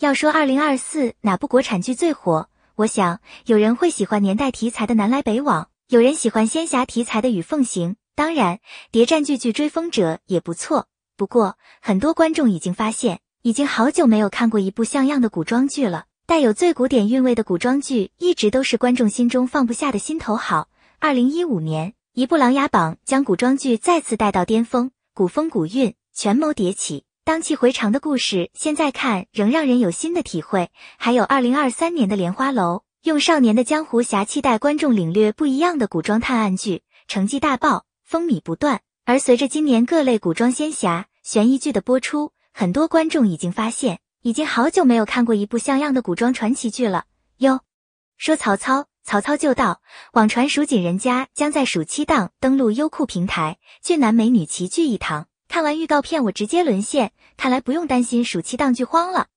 要说二零二四哪部国产剧最火？我想有人会喜欢年代题材的《南来北往》，有人喜欢仙侠题材的《与凤行》，当然，谍战剧《剧追风者》也不错。不过，很多观众已经发现，已经好久没有看过一部像样的古装剧了。带有最古典韵味的古装剧，一直都是观众心中放不下的心头好。二零一五年，一部《琅琊榜》将古装剧再次带到巅峰，古风古韵，权谋迭起。荡气回肠的故事，现在看仍让人有新的体会。还有二零二三年的《莲花楼》，用少年的江湖侠气带观众领略不一样的古装探案剧，成绩大爆，风靡不断。而随着今年各类古装仙侠悬疑剧的播出，很多观众已经发现，已经好久没有看过一部像样的古装传奇剧了哟。说曹操，曹操就到。网传《蜀锦人家》将在暑期档登陆优酷平台，俊男美女齐聚一堂。看完预告片，我直接沦陷。看来不用担心暑期档剧荒了。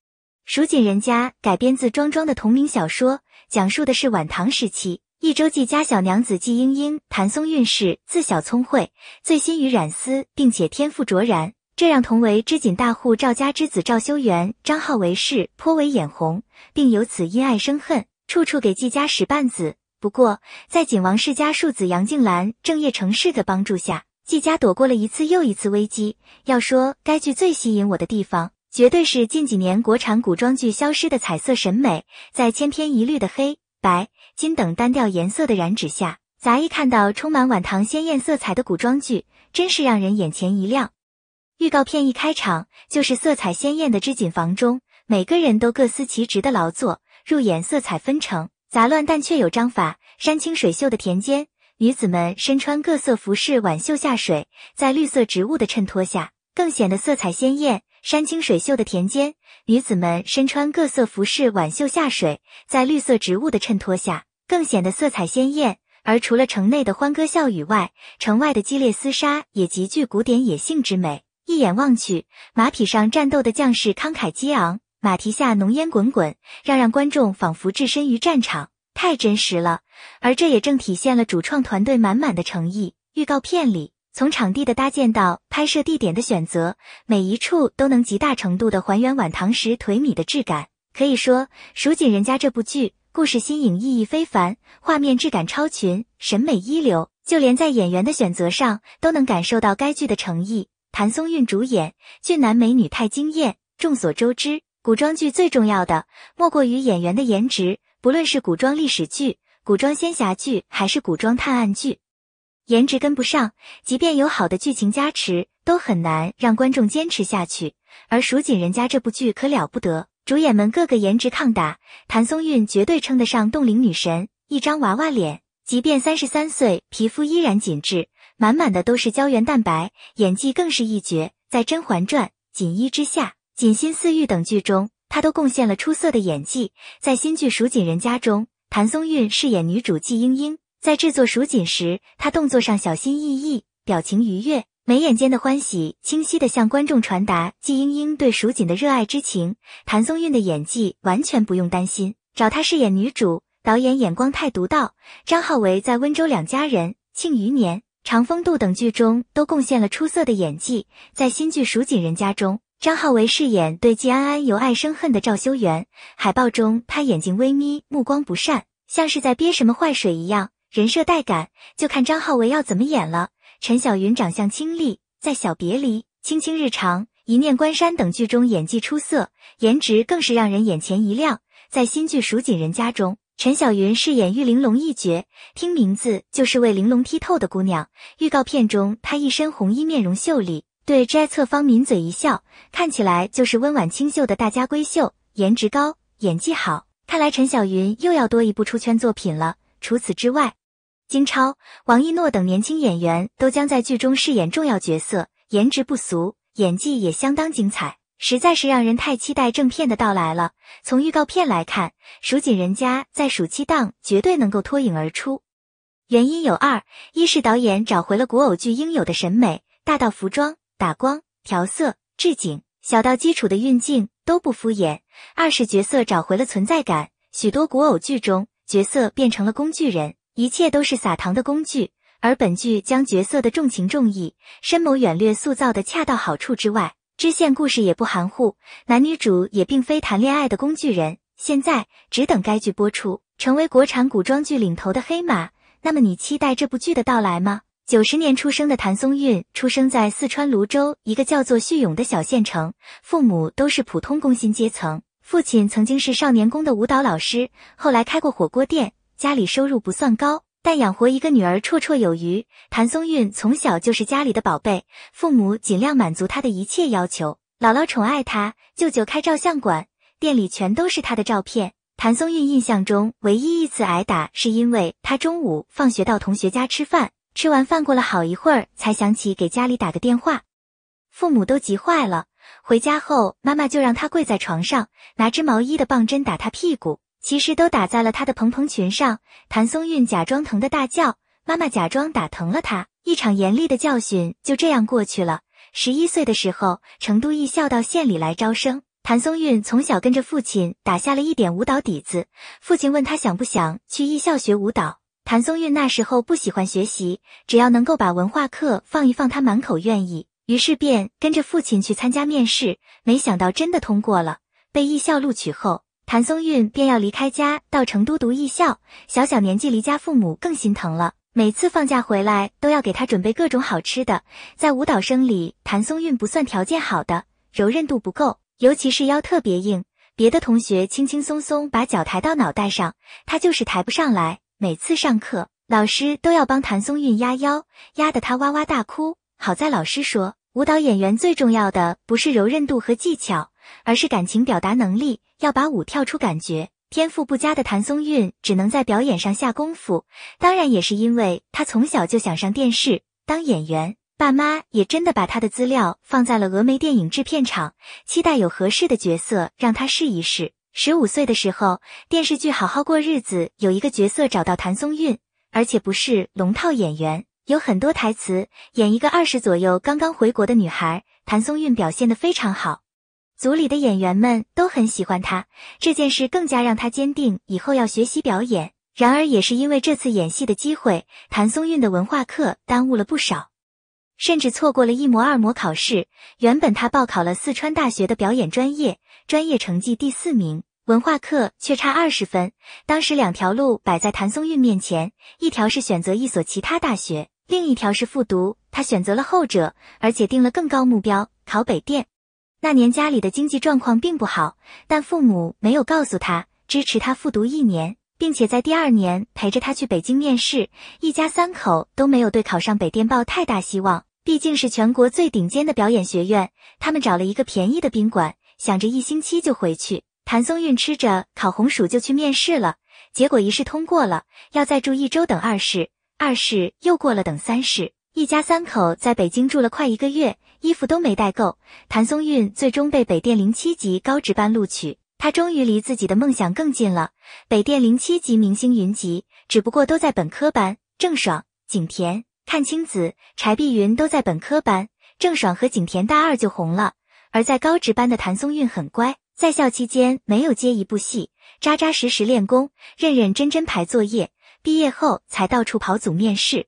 蜀锦人家改编自庄庄的同名小说，讲述的是晚唐时期益州纪家小娘子季英英，谭松韵饰，自小聪慧，醉心于染丝，并且天赋卓然，这让同为织锦大户赵家之子赵修元、张浩为氏颇为眼红，并由此因爱生恨，处处给季家使绊子。不过，在锦王世家庶子杨静兰郑业成氏的帮助下。季家躲过了一次又一次危机。要说该剧最吸引我的地方，绝对是近几年国产古装剧消失的彩色审美。在千篇一律的黑、白、金等单调颜色的染指下，杂役看到充满晚唐鲜艳色彩的古装剧，真是让人眼前一亮。预告片一开场就是色彩鲜艳的织锦房中，每个人都各司其职的劳作，入眼色彩纷呈，杂乱但却有章法。山清水秀的田间。女子们身穿各色服饰，挽袖下水，在绿色植物的衬托下，更显得色彩鲜艳。山清水秀的田间，女子们身穿各色服饰，挽袖下水，在绿色植物的衬托下，更显得色彩鲜艳。而除了城内的欢歌笑语外，城外的激烈厮杀也极具古典野性之美。一眼望去，马匹上战斗的将士慷慨激昂，马蹄下浓烟滚滚，让让观众仿佛置身于战场。太真实了，而这也正体现了主创团队满满的诚意。预告片里，从场地的搭建到拍摄地点的选择，每一处都能极大程度的还原晚唐时颓靡的质感。可以说，《蜀锦人家》这部剧故事新颖，意义非凡，画面质感超群，审美一流。就连在演员的选择上，都能感受到该剧的诚意。谭松韵主演，俊男美女太惊艳。众所周知，古装剧最重要的莫过于演员的颜值。不论是古装历史剧、古装仙侠剧，还是古装探案剧，颜值跟不上，即便有好的剧情加持，都很难让观众坚持下去。而蜀锦人家这部剧可了不得，主演们个个颜值抗打。谭松韵绝对称得上冻龄女神，一张娃娃脸，即便三十三岁，皮肤依然紧致，满满的都是胶原蛋白，演技更是一绝。在《甄嬛传》《锦衣之下》《锦心似玉》等剧中。他都贡献了出色的演技，在新剧《蜀锦人家》中，谭松韵饰演女主季英英。在制作蜀锦时，她动作上小心翼翼，表情愉悦，眉眼间的欢喜清晰地向观众传达季英英对蜀锦的热爱之情。谭松韵的演技完全不用担心，找她饰演女主，导演眼光太独到。张浩维在温州两家人、庆余年、长风渡等剧中都贡献了出色的演技，在新剧《蜀锦人家》中。张浩维饰演对季安安由爱生恨的赵修元，海报中他眼睛微眯，目光不善，像是在憋什么坏水一样，人设带感，就看张浩维要怎么演了。陈小云长相清丽，在《小别离》《卿卿日常》《一念关山》等剧中演技出色，颜值更是让人眼前一亮。在新剧《蜀锦人家》中，陈小云饰演玉玲珑一角，听名字就是位玲珑剔透的姑娘。预告片中，她一身红衣，面容秀丽。对，摘侧方抿嘴一笑，看起来就是温婉清秀的大家闺秀，颜值高，演技好。看来陈小云又要多一部出圈作品了。除此之外，金超、王一诺等年轻演员都将在剧中饰演重要角色，颜值不俗，演技也相当精彩，实在是让人太期待正片的到来了。从预告片来看，《蜀锦人家》在暑期档绝对能够脱颖而出，原因有二：一是导演找回了古偶剧应有的审美，大到服装。打光、调色、置景，小到基础的运镜都不敷衍。二是角色找回了存在感，许多古偶剧中角色变成了工具人，一切都是撒糖的工具。而本剧将角色的重情重义、深谋远略塑造的恰到好处之外，支线故事也不含糊，男女主也并非谈恋爱的工具人。现在只等该剧播出，成为国产古装剧领头的黑马。那么你期待这部剧的到来吗？九十年出生的谭松韵出生在四川泸州一个叫做叙永的小县城，父母都是普通工薪阶层，父亲曾经是少年宫的舞蹈老师，后来开过火锅店，家里收入不算高，但养活一个女儿绰绰有余。谭松韵从小就是家里的宝贝，父母尽量满足她的一切要求，姥姥宠爱她，舅舅开照相馆，店里全都是她的照片。谭松韵印象中唯一一次挨打是因为她中午放学到同学家吃饭。吃完饭，过了好一会儿，才想起给家里打个电话，父母都急坏了。回家后，妈妈就让他跪在床上，拿织毛衣的棒针打他屁股，其实都打在了他的蓬蓬裙上。谭松韵假装疼的大叫，妈妈假装打疼了他。一场严厉的教训就这样过去了。十一岁的时候，成都艺校到县里来招生，谭松韵从小跟着父亲打下了一点舞蹈底子。父亲问他想不想去艺校学舞蹈。谭松韵那时候不喜欢学习，只要能够把文化课放一放，她满口愿意。于是便跟着父亲去参加面试，没想到真的通过了，被艺校录取后，谭松韵便要离开家到成都读艺校。小小年纪离家，父母更心疼了，每次放假回来都要给她准备各种好吃的。在舞蹈生里，谭松韵不算条件好的，柔韧度不够，尤其是腰特别硬，别的同学轻轻松松把脚抬到脑袋上，她就是抬不上来。每次上课，老师都要帮谭松韵压腰，压得她哇哇大哭。好在老师说，舞蹈演员最重要的不是柔韧度和技巧，而是感情表达能力，要把舞跳出感觉。天赋不佳的谭松韵只能在表演上下功夫，当然也是因为她从小就想上电视当演员，爸妈也真的把她的资料放在了峨眉电影制片厂，期待有合适的角色让她试一试。十五岁的时候，电视剧《好好过日子》有一个角色找到谭松韵，而且不是龙套演员，有很多台词，演一个二十左右刚刚回国的女孩。谭松韵表现的非常好，组里的演员们都很喜欢她。这件事更加让她坚定以后要学习表演。然而，也是因为这次演戏的机会，谭松韵的文化课耽误了不少。甚至错过了一模二模考试。原本他报考了四川大学的表演专业，专业成绩第四名，文化课却差二十分。当时两条路摆在谭松韵面前，一条是选择一所其他大学，另一条是复读。他选择了后者，而且定了更高目标，考北电。那年家里的经济状况并不好，但父母没有告诉他，支持他复读一年，并且在第二年陪着他去北京面试。一家三口都没有对考上北电抱太大希望。毕竟是全国最顶尖的表演学院，他们找了一个便宜的宾馆，想着一星期就回去。谭松韵吃着烤红薯就去面试了，结果一试通过了，要再住一周等二试，二试又过了，等三试。一家三口在北京住了快一个月，衣服都没带够。谭松韵最终被北电零七级高职班录取，她终于离自己的梦想更近了。北电零七级明星云集，只不过都在本科班。郑爽、景甜。阚清子、柴碧云都在本科班，郑爽和景甜大二就红了。而在高职班的谭松韵很乖，在校期间没有接一部戏，扎扎实实练功，认认真真排作业。毕业后才到处跑组面试。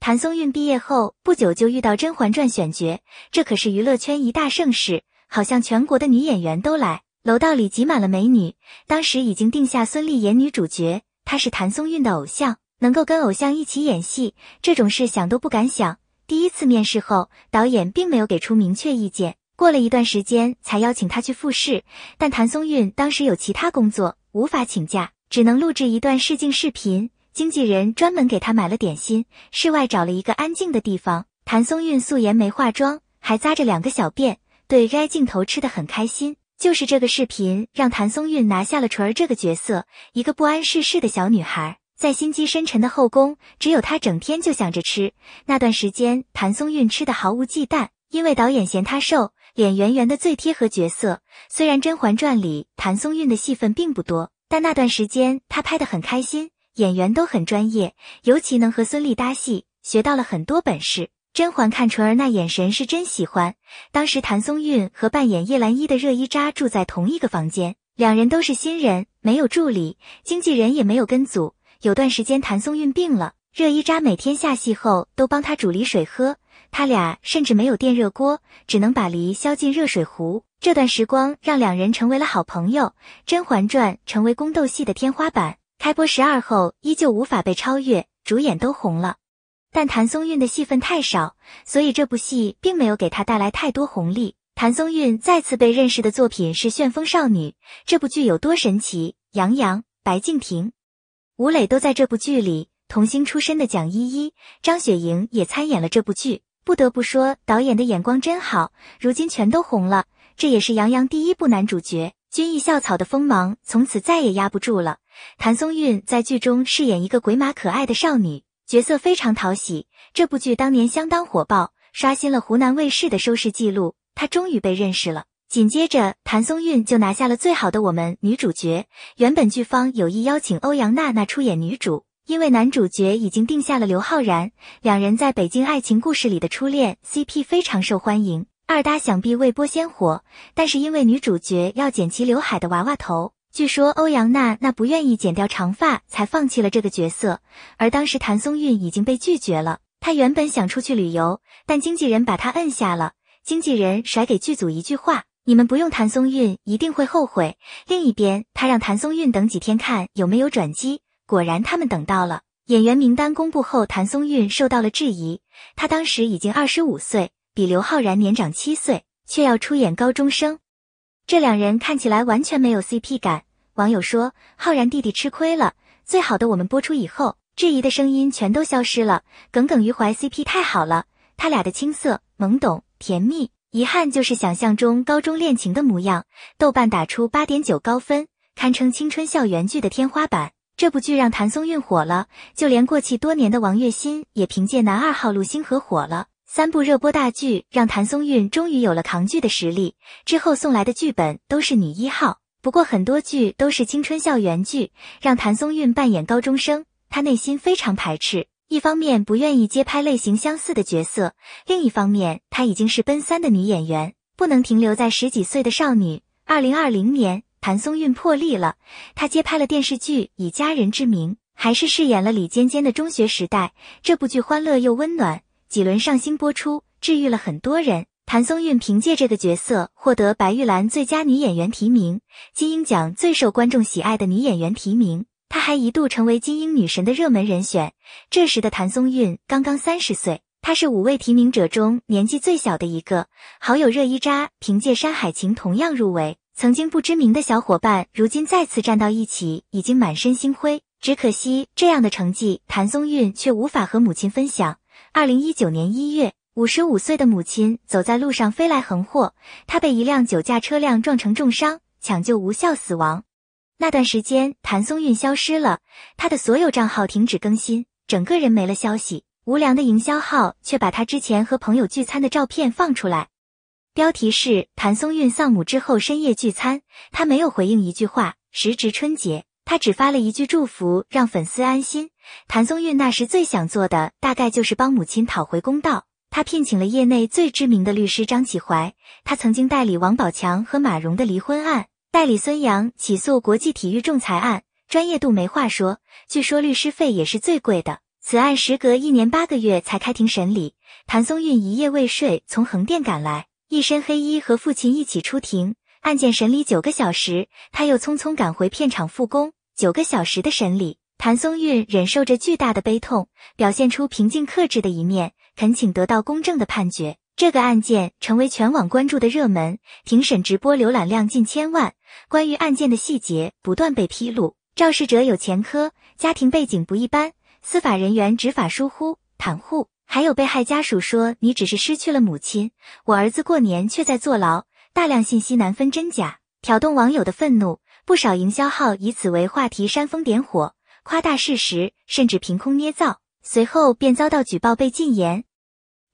谭松韵毕业后不久就遇到《甄嬛传》选角，这可是娱乐圈一大盛事，好像全国的女演员都来，楼道里挤满了美女。当时已经定下孙俪演女主角，她是谭松韵的偶像。能够跟偶像一起演戏，这种事想都不敢想。第一次面试后，导演并没有给出明确意见，过了一段时间才邀请他去复试。但谭松韵当时有其他工作，无法请假，只能录制一段试镜视频。经纪人专门给他买了点心，室外找了一个安静的地方。谭松韵素颜没化妆，还扎着两个小辫，对该镜头吃的很开心。就是这个视频让谭松韵拿下了纯儿这个角色，一个不谙世事的小女孩。在心机深沉的后宫，只有他整天就想着吃。那段时间，谭松韵吃的毫无忌惮，因为导演嫌她瘦，脸圆圆的最贴合角色。虽然《甄嬛传》里谭松韵的戏份并不多，但那段时间她拍得很开心，演员都很专业，尤其能和孙俪搭戏，学到了很多本事。甄嬛看纯儿那眼神是真喜欢。当时谭松韵和扮演叶澜依的热依扎住在同一个房间，两人都是新人，没有助理，经纪人也没有跟组。有段时间，谭松韵病了，热依扎每天下戏后都帮她煮梨水喝。他俩甚至没有电热锅，只能把梨削进热水壶。这段时光让两人成为了好朋友。《甄嬛传》成为宫斗戏的天花板，开播十二后依旧无法被超越，主演都红了。但谭松韵的戏份太少，所以这部戏并没有给她带来太多红利。谭松韵再次被认识的作品是《旋风少女》，这部剧有多神奇？杨洋、白敬亭。吴磊都在这部剧里，童星出身的蒋依依、张雪迎也参演了这部剧。不得不说，导演的眼光真好，如今全都红了。这也是杨洋第一部男主角，军艺校草的锋芒从此再也压不住了。谭松韵在剧中饰演一个鬼马可爱的少女，角色非常讨喜。这部剧当年相当火爆，刷新了湖南卫视的收视记录。她终于被认识了。紧接着，谭松韵就拿下了《最好的我们》女主角。原本剧方有意邀请欧阳娜娜出演女主，因为男主角已经定下了刘昊然，两人在北京爱情故事里的初恋 CP 非常受欢迎。二搭想必未播先火，但是因为女主角要剪齐刘海的娃娃头，据说欧阳娜娜不愿意剪掉长发，才放弃了这个角色。而当时谭松韵已经被拒绝了，她原本想出去旅游，但经纪人把她摁下了。经纪人甩给剧组一句话。你们不用谭松韵，一定会后悔。另一边，他让谭松韵等几天，看有没有转机。果然，他们等到了。演员名单公布后，谭松韵受到了质疑。他当时已经二十五岁，比刘昊然年长七岁，却要出演高中生。这两人看起来完全没有 CP 感。网友说：“浩然弟弟吃亏了。”《最好的我们》播出以后，质疑的声音全都消失了。耿耿于怀 CP 太好了，他俩的青涩、懵懂、甜蜜。遗憾就是想象中高中恋情的模样，豆瓣打出八点九高分，堪称青春校园剧的天花板。这部剧让谭松韵火了，就连过气多年的王栎鑫也凭借男二号陆星河火了。三部热播大剧让谭松韵终于有了扛剧的实力，之后送来的剧本都是女一号。不过很多剧都是青春校园剧，让谭松韵扮演高中生，她内心非常排斥。一方面不愿意接拍类型相似的角色，另一方面她已经是奔三的女演员，不能停留在十几岁的少女。二零二零年，谭松韵破例了，她接拍了电视剧《以家人之名》，还是饰演了李尖尖的中学时代。这部剧欢乐又温暖，几轮上星播出，治愈了很多人。谭松韵凭借这个角色获得白玉兰最佳女演员提名、金鹰奖最受观众喜爱的女演员提名。她还一度成为金鹰女神的热门人选。这时的谭松韵刚刚三十岁，她是五位提名者中年纪最小的一个。好友热依扎凭借《山海情》同样入围。曾经不知名的小伙伴，如今再次站到一起，已经满身星辉。只可惜，这样的成绩，谭松韵却无法和母亲分享。二零一九年一月，五十五岁的母亲走在路上，飞来横祸，她被一辆酒驾车辆撞成重伤，抢救无效死亡。那段时间，谭松韵消失了，她的所有账号停止更新，整个人没了消息。无良的营销号却把她之前和朋友聚餐的照片放出来，标题是“谭松韵丧母之后深夜聚餐”。她没有回应一句话，时值春节，她只发了一句祝福，让粉丝安心。谭松韵那时最想做的，大概就是帮母亲讨回公道。她聘请了业内最知名的律师张启怀，他曾经代理王宝强和马蓉的离婚案。代理孙杨起诉国际体育仲裁案，专业度没话说，据说律师费也是最贵的。此案时隔一年八个月才开庭审理，谭松韵一夜未睡，从横店赶来，一身黑衣和父亲一起出庭。案件审理九个小时，他又匆匆赶回片场复工。九个小时的审理，谭松韵忍受着巨大的悲痛，表现出平静克制的一面，恳请得到公正的判决。这个案件成为全网关注的热门，庭审直播浏览量近千万。关于案件的细节不断被披露，肇事者有前科，家庭背景不一般，司法人员执法疏忽、袒护，还有被害家属说：“你只是失去了母亲，我儿子过年却在坐牢。”大量信息难分真假，挑动网友的愤怒。不少营销号以此为话题煽风点火，夸大事实，甚至凭空捏造，随后便遭到举报被禁言。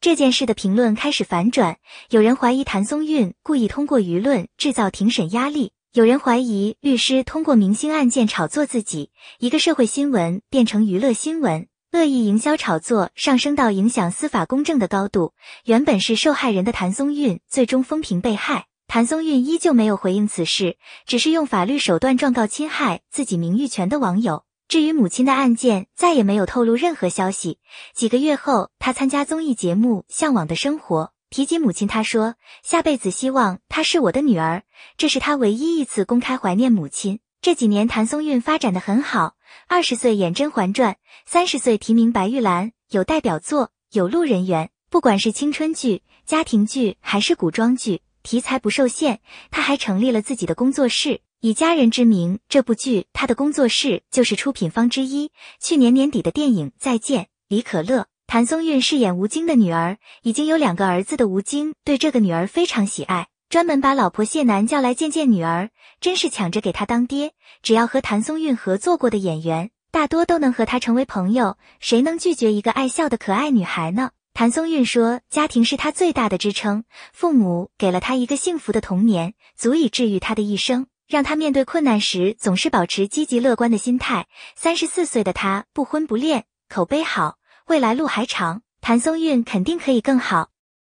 这件事的评论开始反转，有人怀疑谭松韵故意通过舆论制造庭审压力，有人怀疑律师通过明星案件炒作自己。一个社会新闻变成娱乐新闻，恶意营销炒作上升到影响司法公正的高度。原本是受害人的谭松韵最终风评被害，谭松韵依旧没有回应此事，只是用法律手段状告侵害自己名誉权的网友。至于母亲的案件，再也没有透露任何消息。几个月后，他参加综艺节目《向往的生活》，提及母亲，他说：“下辈子希望她是我的女儿。”这是他唯一一次公开怀念母亲。这几年，谭松韵发展的很好，二十岁演《甄嬛传》，三十岁提名白玉兰，有代表作，有路人缘。不管是青春剧、家庭剧还是古装剧，题材不受限。他还成立了自己的工作室。以家人之名这部剧，他的工作室就是出品方之一。去年年底的电影《再见李可乐》，谭松韵饰演吴京的女儿。已经有两个儿子的吴京对这个女儿非常喜爱，专门把老婆谢楠叫来见见女儿，真是抢着给她当爹。只要和谭松韵合作过的演员，大多都能和她成为朋友。谁能拒绝一个爱笑的可爱女孩呢？谭松韵说：“家庭是她最大的支撑，父母给了她一个幸福的童年，足以治愈她的一生。”让他面对困难时总是保持积极乐观的心态。三十四岁的他不婚不恋，口碑好，未来路还长，谭松韵肯定可以更好。